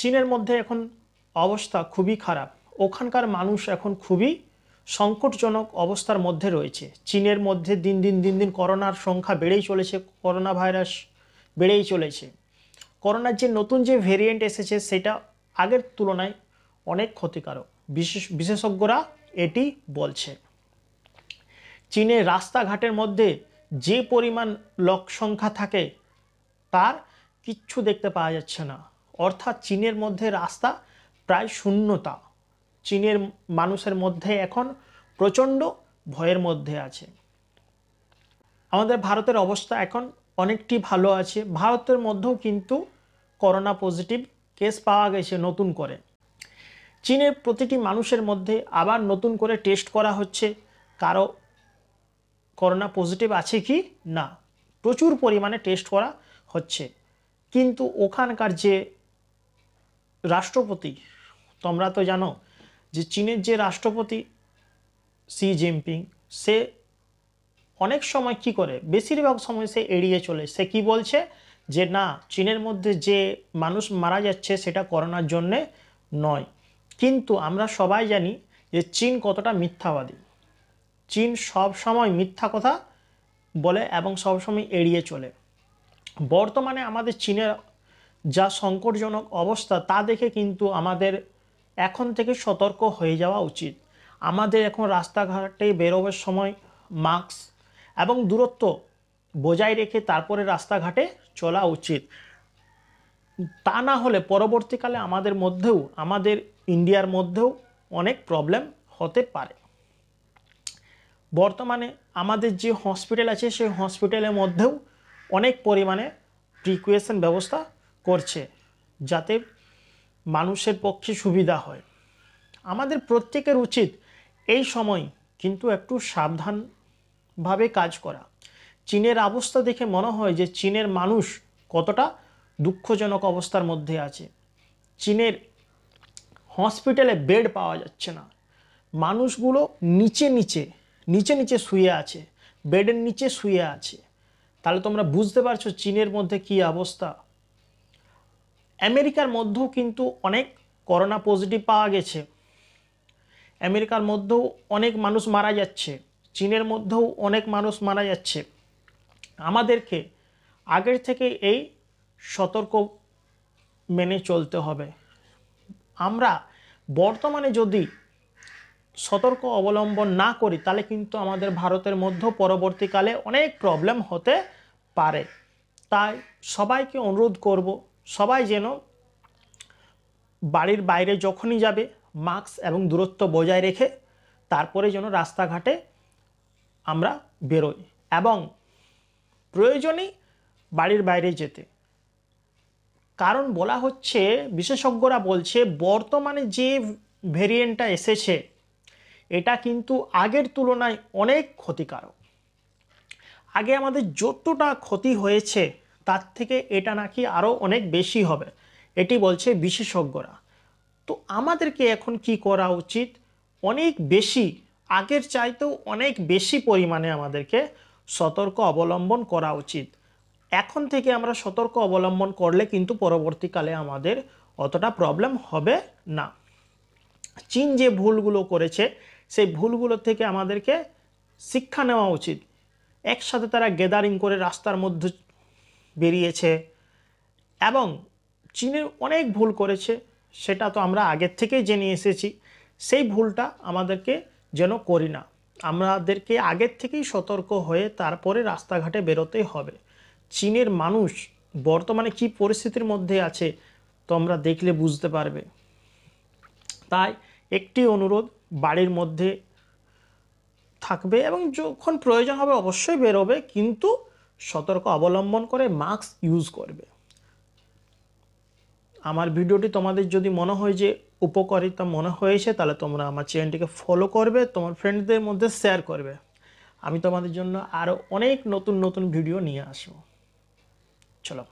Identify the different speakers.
Speaker 1: চীনের মধ্যে এখন অবস্থা খুবই খারাপ ওখানকার মানুষ এখন খুবই সংকটজনক অবস্থার মধ্যে রয়েছে চীনের মধ্যে দিন দিন দিন দিন করোনার সংখ্যা বেড়েই চলেছে করোনা ভাইরাস বেড়েই চলেছে করোনার যে নতুন যে ভেরিয়েন্ট এসেছে সেটা আগের তুলনায় অনেক ক্ষতিকারক বিশেষ বিশেষজ্ঞরা এটি বলছে চীনে রাস্তাঘাটের মধ্যে যে পরিমাণ লোক সংখ্যা থাকে তার কিচ্ছু দেখতে পাওয়া যাচ্ছে না অর্থাৎ চীনের মধ্যে রাস্তা প্রায় শূন্যতা চীনের মানুষের মধ্যে এখন প্রচণ্ড ভয়ের মধ্যে আছে আমাদের ভারতের অবস্থা এখন অনেকটি ভালো আছে ভারতের মধ্যেও কিন্তু করোনা পজিটিভ কেস পাওয়া গেছে নতুন করে চীনের প্রতিটি মানুষের মধ্যে আবার নতুন করে টেস্ট করা হচ্ছে কারো করোনা পজিটিভ আছে কি না প্রচুর পরিমাণে টেস্ট করা হচ্ছে কিন্তু ওখানকার যে রাষ্ট্রপতি তোমরা তো জানো যে চীনের যে রাষ্ট্রপতি সি জিনপিং সে অনেক সময় কি করে বেশিরভাগ সময় সে এড়িয়ে চলে সে কি বলছে যে না চীনের মধ্যে যে মানুষ মারা যাচ্ছে সেটা করোনার জন্যে নয় কিন্তু আমরা সবাই জানি যে চীন কতটা মিথ্যাবাদী চীন সব সময় মিথ্যা কথা বলে এবং সবসময় এড়িয়ে চলে বর্তমানে আমাদের চীনের যা সংকটজনক অবস্থা তা দেখে কিন্তু আমাদের এখন থেকে সতর্ক হয়ে যাওয়া উচিত আমাদের এখন রাস্তাঘাটে বেরোবার সময় মাস্ক এবং দূরত্ব বজায় রেখে তারপরে রাস্তাঘাটে চলা উচিত তা না হলে পরবর্তীকালে আমাদের মধ্যেও আমাদের ইন্ডিয়ার মধ্যেও অনেক প্রবলেম হতে পারে বর্তমানে আমাদের যে হসপিটাল আছে সেই হসপিটালের মধ্যেও অনেক পরিমাণে প্রিকুয়েশন ব্যবস্থা করছে যাতে মানুষের পক্ষে সুবিধা হয় আমাদের প্রত্যেকের উচিত এই সময় কিন্তু একটু সাবধানভাবে কাজ করা চীনের অবস্থা দেখে মনে হয় যে চীনের মানুষ কতটা দুঃখজনক অবস্থার মধ্যে আছে চীনের হসপিটালে বেড পাওয়া যাচ্ছে না মানুষগুলো নিচে নিচে নিচে নিচে শুয়ে আছে বেডের নিচে শুয়ে আছে তাহলে তোমরা বুঝতে পারছো চীনের মধ্যে কি অবস্থা আমেরিকার মধ্যেও কিন্তু অনেক করোনা পজিটিভ পাওয়া গেছে আমেরিকার মধ্যেও অনেক মানুষ মারা যাচ্ছে চীনের মধ্যেও অনেক মানুষ মারা যাচ্ছে আমাদেরকে আগের থেকে এই সতর্ক মেনে চলতে হবে আমরা বর্তমানে যদি সতর্ক অবলম্বন না করি তাহলে কিন্তু আমাদের ভারতের মধ্যেও পরবর্তীকালে অনেক প্রবলেম হতে পারে তাই সবাইকে অনুরোধ করব সবাই যেন বাড়ির বাইরে যখনই যাবে মাস্ক এবং দূরত্ব বজায় রেখে তারপরে যেন রাস্তাঘাটে আমরা বেরোই এবং প্রয়োজনে বাড়ির বাইরে যেতে কারণ বলা হচ্ছে বিশেষজ্ঞরা বলছে বর্তমানে যে ভেরিয়েন্টটা এসেছে এটা কিন্তু আগের তুলনায় অনেক ক্ষতিকারক আগে আমাদের যতটা ক্ষতি হয়েছে তার থেকে এটা নাকি আরও অনেক বেশি হবে এটি বলছে বিশেষজ্ঞরা তো আমাদেরকে এখন কি করা উচিত অনেক বেশি আগের চাইতেও অনেক বেশি পরিমাণে আমাদেরকে সতর্ক অবলম্বন করা উচিত এখন থেকে আমরা সতর্ক অবলম্বন করলে কিন্তু পরবর্তীকালে আমাদের অতটা প্রবলেম হবে না চীন যে ভুলগুলো করেছে সেই ভুলগুলো থেকে আমাদেরকে শিক্ষা নেওয়া উচিত একসাথে তারা গেদারিং করে রাস্তার মধ্যে বেরিয়েছে এবং চীনের অনেক ভুল করেছে সেটা তো আমরা আগের থেকেই জেনে এসেছি সেই ভুলটা আমাদেরকে যেন করি না আমাদেরকে আগের থেকেই সতর্ক হয়ে তারপরে রাস্তাঘাটে বেরোতে হবে চীনের মানুষ বর্তমানে কি পরিস্থিতির মধ্যে আছে তোমরা দেখলে বুঝতে পারবে তাই একটি অনুরোধ বাড়ির মধ্যে থাকবে এবং যখন প্রয়োজন হবে অবশ্যই বেরোবে কিন্তু সতর্ক অবলম্বন করে মাস্ক ইউজ করবে আমার ভিডিওটি তোমাদের যদি মনে হয় যে উপকারিতা মনে হয়েছে তাহলে তোমরা আমার চ্যানেলটিকে ফলো করবে তোমার ফ্রেন্ডদের মধ্যে শেয়ার করবে আমি তোমাদের জন্য আরও অনেক নতুন নতুন ভিডিও নিয়ে আসবো চলো